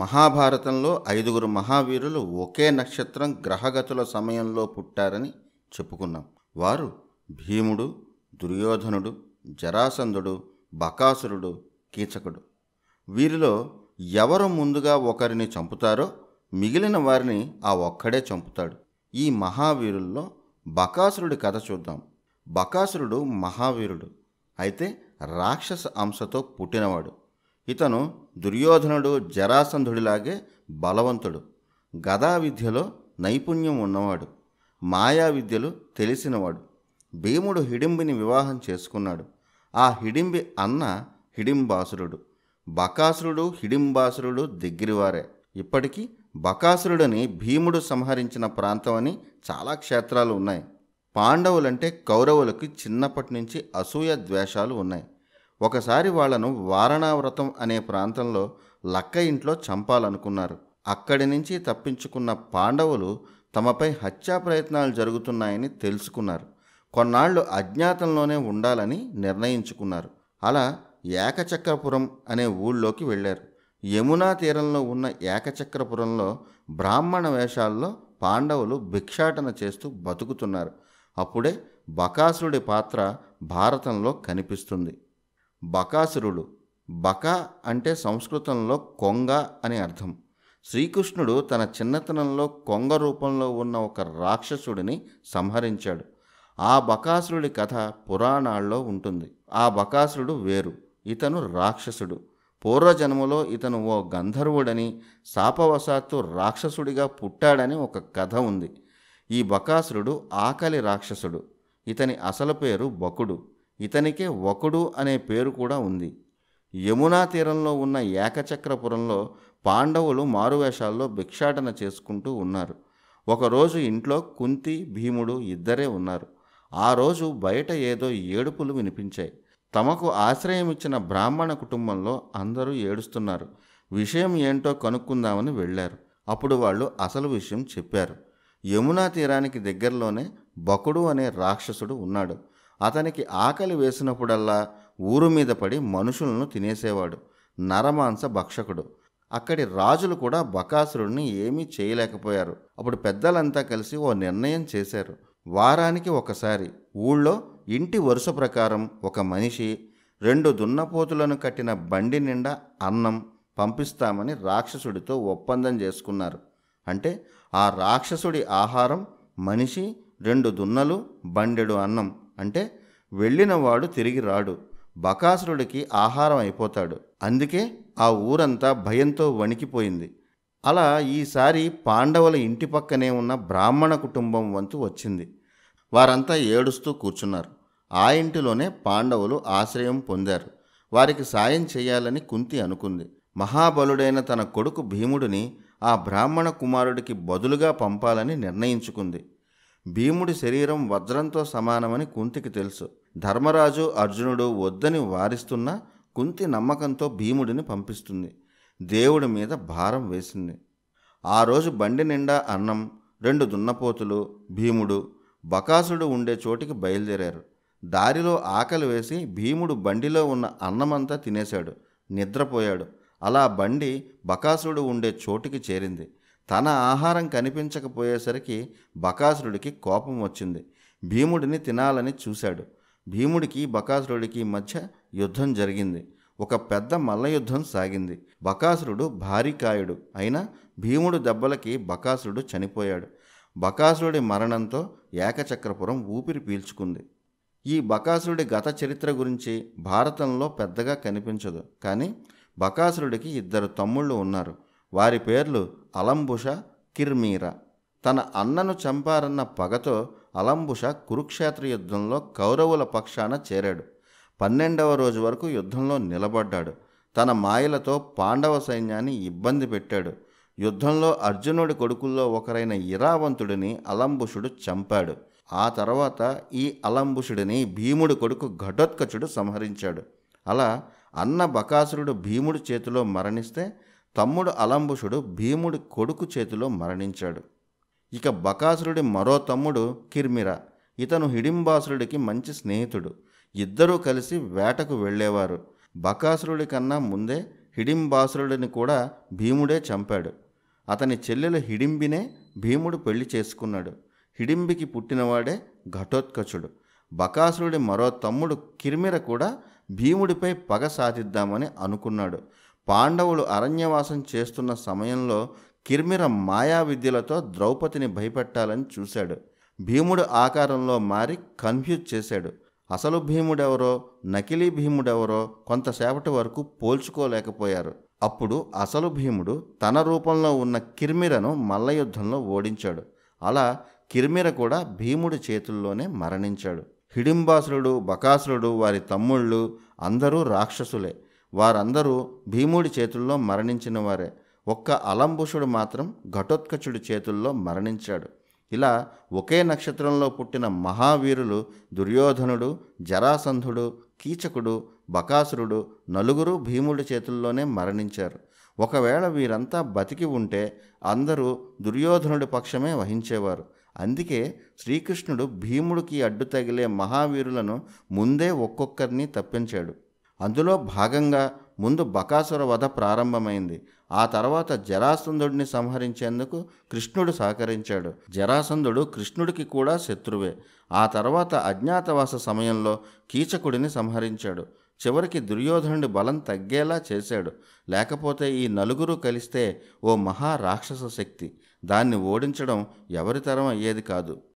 మహాభారతంలో ఐదుగురు మహావీరులు ఒకే నక్షత్రం గ్రహగతుల సమయంలో పుట్టారని చెప్పుకున్నాం వారు భీముడు దుర్యోధనుడు జరాసంధుడు బకాసురుడు కీచకుడు వీరిలో ఎవరు ముందుగా ఒకరిని చంపుతారో మిగిలిన వారిని ఆ ఒక్కడే చంపుతాడు ఈ మహావీరుల్లో బకాసురుడి కథ చూద్దాం బకాసురుడు మహావీరుడు అయితే రాక్షస అంశతో పుట్టినవాడు ఇతను దుర్యోధనుడు జరాసంధుడిలాగే బలవంతుడు గదా విద్యలో నైపుణ్యం ఉన్నవాడు మాయా విద్యలు తెలిసినవాడు భీముడు హిడింబిని వివాహం చేసుకున్నాడు ఆ హిడింబి అన్న హిడింబాసురుడు బకాసురుడు హిడింబాసురుడు దగ్గరివారే ఇప్పటికీ బకాసురుడని భీముడు సంహరించిన ప్రాంతం అని చాలా క్షేత్రాలు ఉన్నాయి పాండవులంటే కౌరవులకి చిన్నప్పటి నుంచి అసూయ ద్వేషాలు ఉన్నాయి ఒకసారి వాళ్లను వారణావ్రతం అనే ప్రాంతంలో లక్క ఇంట్లో చంపాలనుకున్నారు అక్కడి నుంచి తప్పించుకున్న పాండవులు తమపై హత్యా ప్రయత్నాలు జరుగుతున్నాయని తెలుసుకున్నారు కొన్నాళ్లు అజ్ఞాతంలోనే ఉండాలని నిర్ణయించుకున్నారు అలా ఏకచక్రపురం అనే ఊళ్ళోకి వెళ్ళారు యమునా తీరంలో ఉన్న ఏకచక్రపురంలో బ్రాహ్మణ వేషాల్లో పాండవులు భిక్షాటన చేస్తూ బతుకుతున్నారు అప్పుడే బకాసుడి పాత్ర భారతంలో కనిపిస్తుంది బకాసురుడు బక అంటే సంస్కృతంలో కొంగ అని అర్థం శ్రీకృష్ణుడు తన చిన్నతనంలో కొంగ రూపంలో ఉన్న ఒక రాక్షసుడిని సంహరించాడు ఆ బకాసురుడి కథ పురాణాల్లో ఉంటుంది ఆ బకాసురుడు వేరు ఇతను రాక్షసుడు పూర్వజన్మలో ఇతను ఓ గంధర్వుడని శాపవశాత్తు రాక్షసుడిగా పుట్టాడని ఒక కథ ఉంది ఈ బకాసురుడు ఆకలి రాక్షసుడు ఇతని అసలు పేరు బకుడు ఇతనికే ఒకడు అనే పేరు కూడా ఉంది యమునా తీరంలో ఉన్న ఏకచక్రపురంలో పాండవులు మారువేషాల్లో భిక్షాటన చేసుకుంటూ ఉన్నారు ఒకరోజు ఇంట్లో కుంతి భీముడు ఇద్దరే ఉన్నారు ఆ రోజు బయట ఏదో ఏడుపులు వినిపించాయి తమకు ఆశ్రయం ఇచ్చిన బ్రాహ్మణ కుటుంబంలో అందరూ ఏడుస్తున్నారు విషయం ఏంటో కనుక్కుందామని వెళ్ళారు అప్పుడు వాళ్ళు అసలు విషయం చెప్పారు యమునా తీరానికి దగ్గరలోనే బకుడు అనే రాక్షసుడు ఉన్నాడు అతనికి ఆకలి వేసినప్పుడల్లా ఊరు మీద పడి మనుషులను తినేసేవాడు నరమాంస భక్షకుడు అక్కడి రాజులు కూడా బకాసురుడిని ఏమీ చేయలేకపోయారు అప్పుడు పెద్దలంతా కలిసి ఓ నిర్ణయం చేశారు వారానికి ఒకసారి ఊళ్ళో ఇంటి వరుస ప్రకారం ఒక మనిషి రెండు దున్నపోతులను కట్టిన బండి నిండా అన్నం పంపిస్తామని రాక్షసుడితో ఒప్పందం చేసుకున్నారు అంటే ఆ రాక్షసుడి ఆహారం మనిషి రెండు దున్నలు బండెడు అన్నం అంటే వెళ్ళినవాడు తిరిగి రాడు బకాసురుడికి ఆహారం అయిపోతాడు అందుకే ఆ ఊరంతా భయంతో వణికిపోయింది అలా ఈసారి పాండవుల ఇంటి పక్కనే ఉన్న బ్రాహ్మణ కుటుంబం వంతు వచ్చింది వారంతా ఏడుస్తూ కూర్చున్నారు ఆ ఇంటిలోనే పాండవులు ఆశ్రయం పొందారు వారికి సాయం చేయాలని కుంతి అనుకుంది మహాబలుడైన తన కొడుకు భీముడిని ఆ బ్రాహ్మణ కుమారుడికి బదులుగా పంపాలని నిర్ణయించుకుంది భీముడి శరీరం వజ్రంతో సమానమని కుంతికి తెలుసు ధర్మరాజు అర్జునుడు వద్దని వారిస్తున్నా కుంతి నమ్మకంతో భీముడిని పంపిస్తుంది దేవుడి మీద భారం వేసింది ఆ రోజు బండి నిండా అన్నం రెండు దున్నపోతులు భీముడు బకాసుడు ఉండే చోటికి బయలుదేరారు దారిలో ఆకలి వేసి భీముడు బండిలో ఉన్న అన్నమంతా తినేశాడు నిద్రపోయాడు అలా బండి బకాసుడు ఉండే చోటికి చేరింది తన ఆహారం కనిపించకపోయేసరికి బకాసురుడికి కోపం వచ్చింది భీముడిని తినాలని చూశాడు భీముడికి బకాసురుడికి మధ్య యుద్ధం జరిగింది ఒక పెద్ద మల్ల యుద్ధం సాగింది బకాసురుడు భారీకాయుడు అయినా భీముడు దెబ్బలకి బకాసురుడు చనిపోయాడు బకాసురుడి మరణంతో ఏకచక్రపురం ఊపిరి పీల్చుకుంది ఈ బకాసురుడి గత చరిత్ర గురించి భారతంలో పెద్దగా కనిపించదు కానీ బకాసురుడికి ఇద్దరు తమ్ముళ్ళు ఉన్నారు వారి పేర్లు అలంబుష కిర్మీర తన అన్నను చంపారన్న పగతో అలంబుష కురుక్షేత్ర యుద్ధంలో కౌరవుల పక్షాన చేరాడు పన్నెండవ రోజు వరకు యుద్ధంలో నిలబడ్డాడు తన మాయలతో పాండవ సైన్యాన్ని ఇబ్బంది పెట్టాడు యుద్ధంలో అర్జునుడి కొడుకుల్లో ఒకరైన ఇరావంతుడిని అలంబుషుడు చంపాడు ఆ తర్వాత ఈ అలంబుషుడిని భీముడి కొడుకు ఘటోత్కచుడు సంహరించాడు అలా అన్న బకాసురుడు భీముడి చేతిలో మరణిస్తే తమ్ముడు అలంబుషుడు భీముడి కొడుకు చేతిలో మరణించాడు ఇక బకాసురుడి మరో తమ్ముడు కిర్మిర ఇతను హిడింబాసురుడికి మంచి స్నేహితుడు ఇద్దరూ కలిసి వేటకు వెళ్ళేవారు బకాసురుడి కన్నా ముందే హిడింబాసురుడిని కూడా భీముడే చంపాడు అతని చెల్లెలు హిడింబినే భీముడు పెళ్లి చేసుకున్నాడు హిడింబికి పుట్టినవాడే ఘటోత్కచుడు బకాసురుడి మరో తమ్ముడు కిర్మిర కూడా భీముడిపై పగ సాధిద్దామని అనుకున్నాడు పాండవులు అరణ్యవాసం చేస్తున్న సమయంలో కిర్మిర మాయా విద్యలతో ద్రౌపదిని భయపెట్టాలని చూశాడు భీముడు ఆకారంలో మారి కన్ఫ్యూజ్ చేశాడు అసలు భీముడెవరో నకిలీ భీముడెవరో కొంతసేపటి వరకు పోల్చుకోలేకపోయారు అప్పుడు అసలు భీముడు తన రూపంలో ఉన్న కిర్మిరను మల్ల యుద్ధంలో ఓడించాడు అలా కిర్మిర కూడా భీముడి చేతుల్లోనే మరణించాడు హిడింబాసురుడు బకాసురుడు వారి తమ్ముళ్ళు అందరూ రాక్షసులే వారందరూ భీముడి చేతుల్లో మరణించిన వారే ఒక్క అలంబుషుడు మాత్రం ఘటోత్కచుడి చేతుల్లో మరణించాడు ఇలా ఒకే నక్షత్రంలో పుట్టిన మహావీరులు దుర్యోధనుడు జరాసంధుడు కీచకుడు బకాసురుడు నలుగురు భీముడి చేతుల్లోనే మరణించారు ఒకవేళ వీరంతా బతికి ఉంటే అందరూ దుర్యోధనుడి పక్షమే వహించేవారు అందుకే శ్రీకృష్ణుడు భీముడికి అడ్డు తగిలే మహావీరులను ముందే ఒక్కొక్కరిని తప్పించాడు అందులో భాగంగా ముందు బకాసుర వధ ప్రారంభమైంది ఆ తర్వాత జరాసంధుడిని సంహరించేందుకు కృష్ణుడు సహకరించాడు జరాసంధుడు కృష్ణుడికి కూడా శత్రువే ఆ తర్వాత అజ్ఞాతవాస సమయంలో కీచకుడిని సంహరించాడు చివరికి దుర్యోధనుడి బలం తగ్గేలా చేశాడు లేకపోతే ఈ నలుగురు కలిస్తే ఓ మహా రాక్షస శక్తి దాన్ని ఓడించడం ఎవరితరం అయ్యేది కాదు